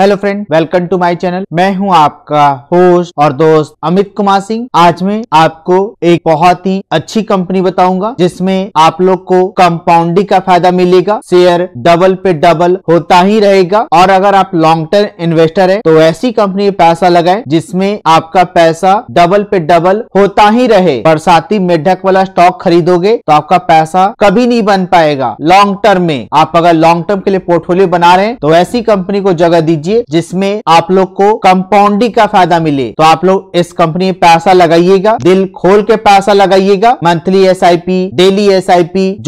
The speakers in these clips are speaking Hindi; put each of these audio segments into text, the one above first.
hello friend welcome to my channel मैं हूं आपका होस्ट और दोस्त अमित कुमार सिंह आज मैं आपको एक बहुत ही अच्छी कंपनी बताऊंगा जिसमें आप लोग को कंपाउंडिंग का फायदा मिलेगा शेयर डबल पे डबल होता ही रहेगा और अगर आप लॉन्ग टर्म इन्वेस्टर है तो ऐसी कंपनी में पैसा लगाए जिसमें आपका पैसा डबल पे डबल होता ही रहे बरसाती मेढक वाला स्टॉक खरीदोगे तो आपका पैसा कभी नहीं बन पाएगा लॉन्ग टर्म में आप अगर लॉन्ग टर्म के लिए पोर्टफोलियो बना रहे हैं तो ऐसी कंपनी को जगह दीजिए कीजिए जिसमें आप लोग को कंपाउंडिंग का फायदा मिले तो आप लोग इस कंपनी में पैसा लगाइएगा दिल खोल के पैसा लगाइएगा मंथली एस डेली एस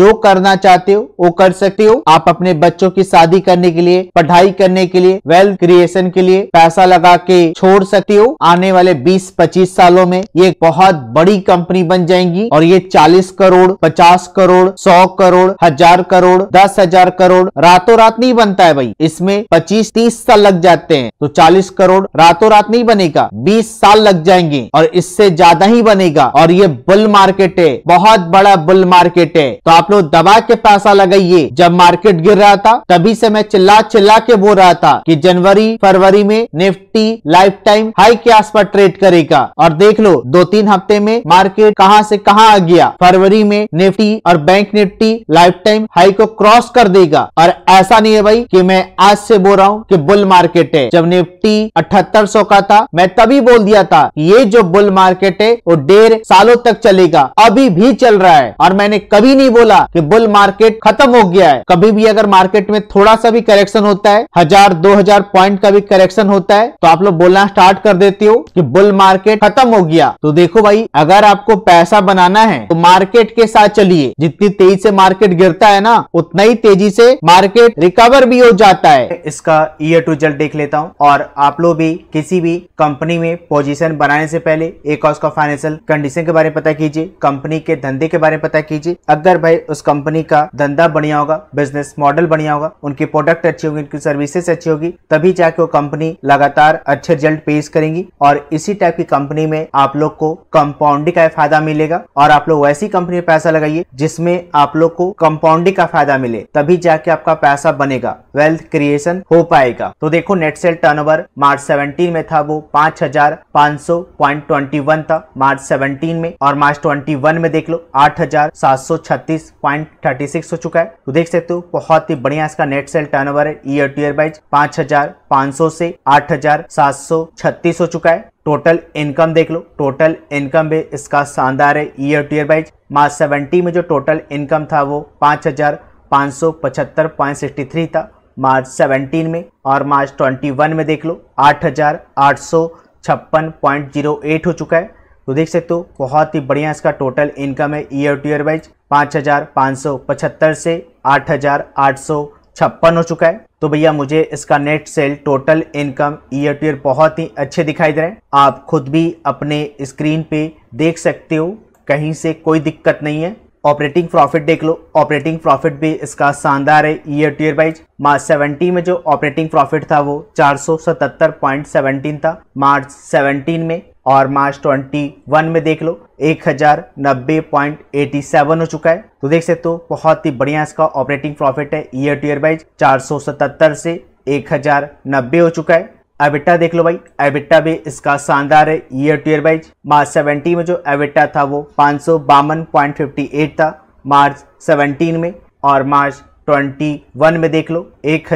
जो करना चाहते हो वो कर सकते हो आप अपने बच्चों की शादी करने के लिए पढ़ाई करने के लिए वेल्थ क्रिएशन के लिए पैसा लगा के छोड़ सकते हो आने वाले 20-25 सालों में ये बहुत बड़ी कंपनी बन जाएंगी और ये 40 करोड़ 50 करोड़ 100 करोड़ हजार करोड़ दस हजार करोड़ रातों रात नहीं बनता है भाई इसमें 25-30 साल लग जाते हैं तो 40 करोड़ रातों रात नहीं बनेगा 20 साल लग जाएंगे और इससे ज्यादा ही बनेगा और ये बुल मार्केट है बहुत बड़ा बुल मार्केट है तो आप लोग दबा के पैसा लगाइए जब मार्केट गिर रहा था तभी से मैं चिल्ला चिल्ला के बोल रहा था की जनवरी फरवरी में निफ्टी लाइफ टाइम हाई के आसपास ट्रेड करेगा और देख लो दो तीन हफ्ते में मार्केट कहाँ से कहा आ गया फरवरी में निफ्टी और bank Nifty lifetime high को क्रॉस कर देगा और ऐसा नहीं है भाई कि मैं आज से बोल रहा हूँ कि बुल मार्केट मार्केट है जब निफ्टी अठहत्तर सौ का था मैं तभी बोल दिया था ये जो बुल मार्केट है वो डेढ़ सालों तक चलेगा अभी भी चल रहा है और मैंने कभी नहीं बोला कि बुल मार्केट खत्म हो गया है कभी भी अगर मार्केट में थोड़ा सा भी करेक्शन होता है हजार दो हजार पॉइंट का भी करेक्शन होता है तो आप लोग बोलना स्टार्ट कर देते हो कि बुल मार्केट खत्म हो गया तो देखो भाई अगर आपको पैसा बनाना है तो मार्केट के साथ चलिए जितनी तेजी से मार्केट गिरता है ना उतना ही तेजी से मार्केट रिकवर भी हो जाता है इसका ईयर टू जेड रिजल्ट देख लेता हूँ और आप लोग भी किसी भी कंपनी में पोजीशन बनाने से पहले एक और उसका फाइनेंशियल कंडीशन के बारे में पता कीजिए कंपनी के धंधे के बारे में पता कीजिए अगर भाई उस कंपनी का धंधा बढ़िया होगा बिजनेस मॉडल बढ़िया होगा उनके प्रोडक्ट अच्छे होंगे उनकी सर्विसेज अच्छी होगी तभी जाके वो कंपनी लगातार अच्छे रिजल्ट पेश करेंगी और इसी टाइप की कंपनी में आप लोग को कंपाउंडिंग का फायदा मिलेगा और आप लोग वैसी कंपनी में पैसा लगाइए जिसमें आप लोग को कंपाउंडिंग का फायदा मिले तभी जाके आपका पैसा बनेगा वेल्थ क्रिएशन हो पाएगा तो देख देखो नेट सेल टर्नओवर मार्च 17 में था वो पांच हजार पांच सौ पॉइंट ट्वेंटी वन था मार्च 17 में और मार्च 21 में देख लो आठ हजार सात सौ छत्तीस पॉइंट थर्टी सिक्स हो चुका है तो देख सकते हो बहुत ही बढ़िया इसका नेट सेल टर्नओवर है ईयर टू ईयर वाइज पांच हजार सौ से आठ हजार सात सौ छत्तीस हो चुका है टोटल इनकम देख लो टोटल इनकम भी इसका शानदार है year to year wise March 70 में जो टोटल इनकम था वो पाँच हजार पांच सौ पचहत्तर पॉइंट सिक्सटी थ्री था मार्च 17 में और मार्च 21 में देख लो आठ हो चुका है तो देख सकते हो बहुत ही बढ़िया इसका टोटल इनकम है ईयर टू ईयर वाइज पाँच से आठ छप्पन हो चुका है तो भैया मुझे इसका net sale total income year to year बहुत ही अच्छे दिखाई दे रहे हैं आप खुद भी अपने स्क्रीन पे देख सकते हो कहीं से कोई दिक्कत नहीं है ऑपरेटिंग प्रॉफिट देख लो ऑपरेटिंग प्रॉफिट भी इसका शानदार है year to year wise March 17 में जो ऑपरेटिंग प्रॉफिट था वो 477.17 था मार्च 17 में और मार्च 21 में देख लो एक हो चुका है तो देख सकते हो बहुत ही बढ़िया इसका ऑपरेटिंग प्रॉफिट है ईयर टू ईयर वाइज 477 से एक हो चुका है एबिट्टा देख लो भाई एबिट्टा भी इसका शानदार है year to year wise March 70 में जो एबिट्टा था वो पाँच था मार्च सेवनटीन में और मार्च ट्वेंटी में देख लो एक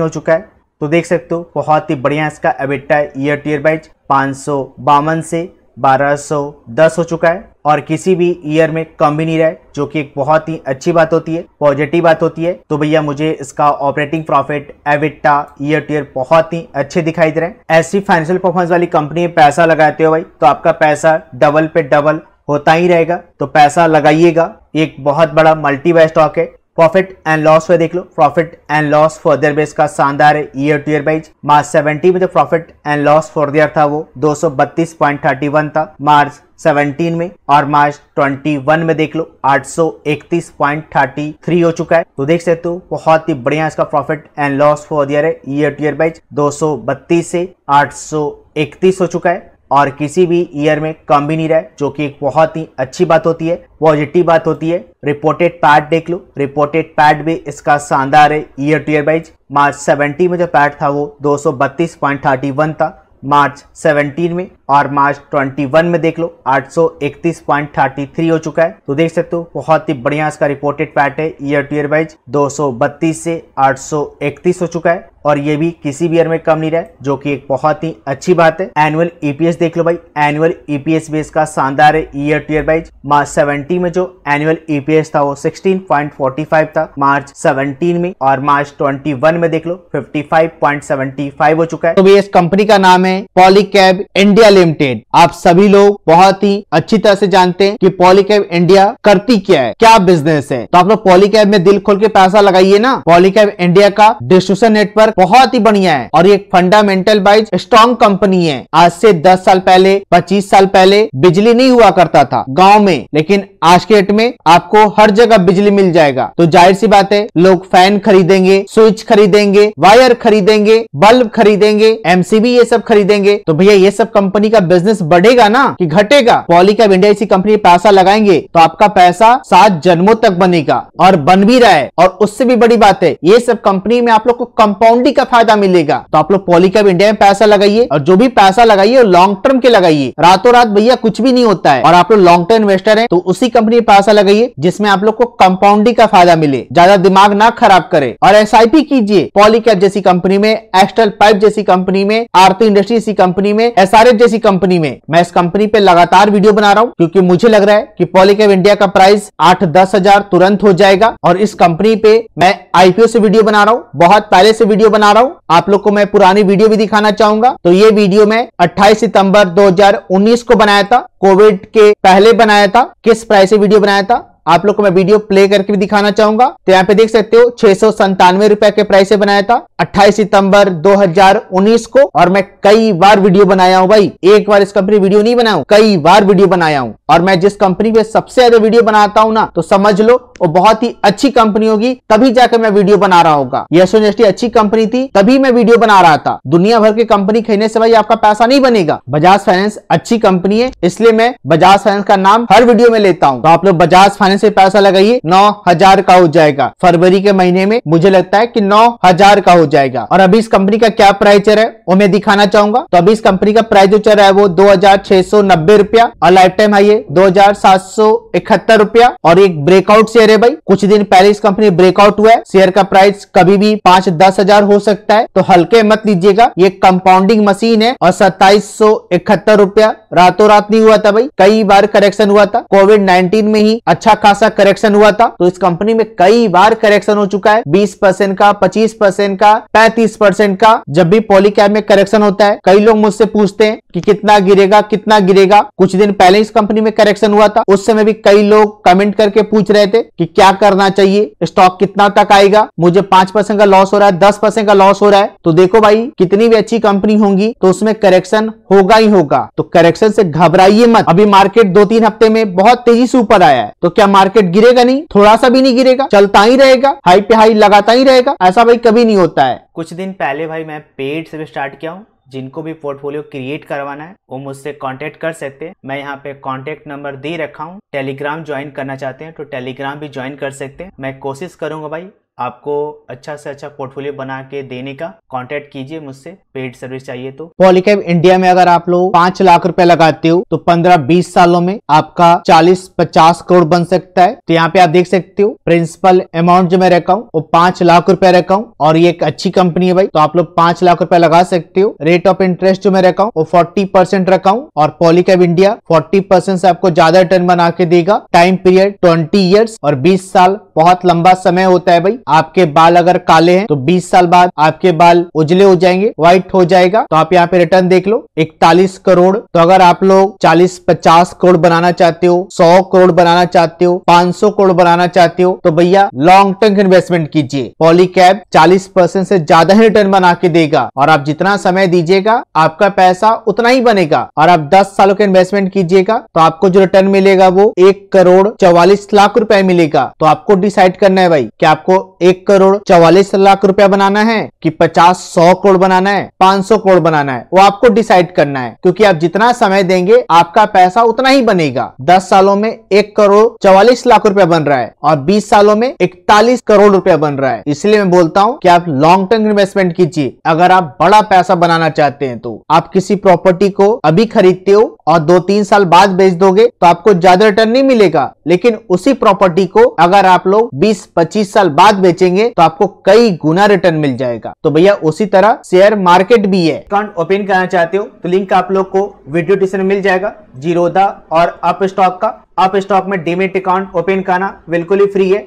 हो चुका है तो देख सकते हो बहुत ही बढ़िया इसका EBITDA year to year wise पाँच से 1210 हो चुका है और किसी भी ईयर में कम भी नहीं रहा है जो कि एक बहुत ही अच्छी बात होती है पॉजिटिव बात होती है तो भैया मुझे इसका operating profit EBITDA year to year बहुत ही अच्छे दिखाई दे रहे हैं ऐसी फाइनेंशियल परफॉर्मेंस वाली कंपनी में पैसा लगाते हो भाई तो आपका पैसा डबल पे डबल होता ही रहेगा तो पैसा लगाइएगा एक बहुत बड़ा मल्टी बाय स्टॉक है प्रॉफिट एंड लॉस में देख लो profit and loss for the year base का शानदार है year to year wise March 70 में जो profit and loss for the year था वो 232.31 था मार्च 17 में और मार्च 21 में देख लो 831.33 हो चुका है तो देख सकते हो बहुत ही बढ़िया इसका profit and loss for the year है ईयर टू ईयर बाइज बत्तीस से 831 हो चुका है और किसी भी ईयर में कम भी नहीं रहा है जो कि एक बहुत ही अच्छी बात होती है पॉजिटिव बात होती है रिपोर्टेड पैट देख लो रिपोर्टेड पैट भी इसका शानदार है year to year wise March 17 में जो पैट था वो 232.31 था मार्च 17 में और मार्च 21 में देख लो 831.33 हो चुका है तो देख सकते हो बहुत ही बढ़िया इसका रिपोर्टेड पैट है ईयर टू ईयर वाइज 232 से 831 हो चुका है और ये भी किसी भी ईयर में कम नहीं रहा जो कि एक बहुत ही अच्छी बात है एनुअल ईपीएस e देख लो भाई एनुअल ईपीएस बेस का शानदार है year to year wise March 17 में जो एनुअल ईपीएस e था वो 16.45 था मार्च 17 में और मार्च 21 में देख लो 55.75 हो चुका है तो भी इस कंपनी का नाम है पॉलीकैब इंडिया लिमिटेड आप सभी लोग बहुत ही अच्छी तरह से जानते हैं कि पॉलीकैब इंडिया करती क्या है क्या बिजनेस है तो आप लोग पॉलीकैब में दिल खोल के पैसा लगाइए ना पॉलीकैब इंडिया का डिस्ट्रीब्यूशन नेटवर्क बाजार बहुत ही बढ़िया है और एक फंडामेंटल वाइज स्ट्रॉन्ग कंपनी है आज से दस साल पहले पच्चीस साल पहले बिजली नहीं हुआ करता था गाँव में लेकिन आज के डेट में आपको हर जगह बिजली मिल जाएगा तो जाहिर सी बात है लोग फैन खरीदेंगे स्विच खरीदेंगे वायर खरीदेंगे बल्ब खरीदेंगे एमसीबी ये सब खरीदेंगे तो भैया ये सब कंपनी का बिजनेस बढ़ेगा ना कि घटेगा कैब इंडिया इसी कंपनी पैसा लगाएंगे तो आपका पैसा सात जन्मों तक बनेगा और बन भी रहा है और उससे भी बड़ी बात है ये सब कंपनी में आप लोग को कंपाउंड गारंटी का फायदा मिलेगा तो आप लोग पॉलीकैब इंडिया में पैसा लगाइए और जो भी पैसा लगाइए लॉन्ग टर्म के लगाइए रातों रात भैया कुछ भी नहीं होता है और आप लोग लॉन्ग टर्म इन्वेस्टर है तो उसी कंपनी में पैसा लगाइए जिसमें आप लोग को कंपाउंडिंग का फायदा मिले ज्यादा दिमाग ना खराब करे और एस कीजिए पॉलिकैप जैसी कंपनी में एस्टल पाइप जैसी कंपनी में आरती इंडस्ट्री जैसी कंपनी में एस जैसी कंपनी में मैं इस कंपनी पे लगातार वीडियो बना रहा हूँ क्योंकि मुझे लग रहा है कि पॉलिकैप इंडिया का प्राइस आठ दस हजार तुरंत हो जाएगा और इस कंपनी पे मैं आईपीओ से वीडियो बना रहा हूँ बहुत पहले से वीडियो वीडियो बना रहा हूँ आप लोग को मैं पुरानी वीडियो भी दिखाना चाहूंगा तो ये वीडियो मैं 28 सितंबर 2019 को बनाया था कोविड के पहले बनाया था किस प्राइस से वीडियो बनाया था आप लोग को मैं वीडियो प्ले करके भी दिखाना चाहूंगा तो यहाँ पे देख सकते हो छह सौ संतानवे रुपए के प्राइस से बनाया था 28 सितंबर 2019 को और मैं कई बार वीडियो बनाया हूँ भाई एक बार इस कंपनी वीडियो नहीं बनाऊ कई बार वीडियो बनाया हूँ और मैं जिस कंपनी पे सबसे ज्यादा वीडियो बनाता हूँ ना तो समझ लो वो बहुत ही अच्छी कंपनी होगी तभी जाकर मैं वीडियो बना रहा होगा यशो इंडस्ट्री अच्छी कंपनी थी तभी मैं वीडियो बना रहा था दुनिया भर की कंपनी खरीदने से भाई आपका पैसा नहीं बनेगा बजाज फाइनेंस अच्छी कंपनी है इसलिए मैं बजाज फाइनेंस का नाम हर वीडियो में लेता हूँ तो आप लोग बजाज फाइनेंस से पैसा लगाइए नौ हजार का हो जाएगा फरवरी के महीने में मुझे लगता है कि नौ हजार का हो जाएगा और अभी इस कंपनी का क्या प्राइस चल रहा है वो मैं दिखाना चाहूंगा तो अभी इस कंपनी का प्राइस जो चल रहा है वो दो हजार छह सौ नब्बे रुपया और लाइफ टाइम आइए दो हजार सात सौ इकहत्तर रुपया और एक ब्रेकआउट शेयर है भाई कुछ दिन पहले इस कंपनी ब्रेकआउट हुआ है शेयर का प्राइस कभी भी पांच दस हजार हो सकता है तो हल्के मत लीजिएगा ये कंपाउंडिंग मशीन है और सत्ताईस सौ इकहत्तर रुपया रातों रात नहीं हुआ था भाई कई बार करेक्शन हुआ था कोविड 19 में ही अच्छा खासा करेक्शन हुआ था तो इस कंपनी में कई बार करेक्शन हो चुका है बीस परसेंट का पच्चीस परसेंट का पैंतीस परसेंट का जब भी पॉलीकैब में करेक्शन होता है कई लोग मुझसे पूछते हैं कि कितना गिरेगा कितना गिरेगा कुछ दिन पहले इस कंपनी में करेक्शन हुआ था उस समय भी कई लोग कमेंट करके पूछ रहे थे कि क्या करना चाहिए स्टॉक कितना तक आएगा मुझे पांच परसेंट का लॉस हो रहा है दस परसेंट का लॉस हो रहा है तो देखो भाई कितनी भी अच्छी कंपनी होंगी तो उसमें करेक्शन होगा ही होगा तो करेक्शन से घबराइए मत अभी मार्केट दो तीन हफ्ते में बहुत तेजी से ऊपर आया है तो क्या मार्केट गिरेगा नहीं थोड़ा सा भी नहीं गिरेगा चलता ही रहेगा हाई पे हाई लगाता ही रहेगा ऐसा भाई कभी नहीं होता है कुछ दिन पहले भाई मैं पेड से भी स्टार्ट किया हूँ जिनको भी पोर्टफोलियो क्रिएट करवाना है वो मुझसे कांटेक्ट कर सकते हैं मैं यहाँ पे कांटेक्ट नंबर दे रखा हूँ टेलीग्राम ज्वाइन करना चाहते हैं तो टेलीग्राम भी ज्वाइन कर सकते हैं मैं कोशिश करूंगा भाई आपको अच्छा से अच्छा पोर्टफोलियो बना के देने का कांटेक्ट कीजिए मुझसे पेड सर्विस चाहिए तो पॉलीकैब इंडिया में अगर आप लोग पांच लाख रुपए लगाते हो तो पंद्रह बीस सालों में आपका चालीस पचास करोड़ बन सकता है तो यहाँ पे आप देख सकते हो प्रिंसिपल अमाउंट जो मैं रखा हूँ वो पांच लाख रुपए रखा हूँ और ये एक अच्छी कंपनी है भाई तो आप लोग पांच लाख रुपए लगा सकते हो रेट ऑफ इंटरेस्ट जो मैं रखा हूँ वो फोर्टी परसेंट रखा हूँ और पॉलीकैब इंडिया फोर्टी परसेंट से आपको ज्यादा रिटर्न बना के देगा टाइम पीरियड ट्वेंटी ईयर्स और बीस साल बहुत लंबा समय होता है भाई आपके बाल अगर काले हैं तो 20 साल बाद आपके बाल उजले हो जाएंगे व्हाइट हो जाएगा तो आप यहाँ पे रिटर्न देख लो इकतालीस करोड़ तो अगर आप लोग 40-50 करोड़ बनाना चाहते हो 100 करोड़ बनाना चाहते हो 500 करोड़ बनाना चाहते हो तो भैया लॉन्ग टर्म इन्वेस्टमेंट कीजिए पॉलीकैब चालीस परसेंट से ज्यादा ही रिटर्न बना के देगा और आप जितना समय दीजिएगा आपका पैसा उतना ही बनेगा और आप दस सालों का इन्वेस्टमेंट कीजिएगा तो आपको जो रिटर्न मिलेगा वो एक करोड़ चौवालीस लाख रुपए मिलेगा तो आपको डिसाइड करना है भाई कि आपको एक करोड़ चौवालीस लाख रुपया बनाना है कि पचास सौ करोड़ बनाना है पांच सौ करोड़ बनाना है वो आपको डिसाइड करना है क्योंकि आप जितना समय देंगे आपका पैसा उतना ही बनेगा दस सालों में एक करोड़ चौवालीस लाख रुपया बन रहा है और बीस सालों में इकतालीस करोड़ रुपया बन रहा है इसलिए मैं बोलता हूँ की आप लॉन्ग टर्म इन्वेस्टमेंट कीजिए अगर आप बड़ा पैसा बनाना चाहते हैं तो आप किसी प्रॉपर्टी को अभी खरीदते हो और दो तीन साल बाद बेच दोगे तो आपको ज्यादा रिटर्न नहीं मिलेगा लेकिन उसी प्रॉपर्टी को अगर आप लोग 20-25 साल बाद बेचेंगे तो आपको कई गुना रिटर्न मिल जाएगा तो भैया उसी तरह शेयर मार्केट भी है अकाउंट ओपन करना चाहते हो तो लिंक आप लोग को वीडियो डिस्क्रिप्शन मिल जाएगा जीरोदा और अप स्टॉक का अप स्टॉक में डीमेट अकाउंट ओपन करना बिल्कुल ही फ्री है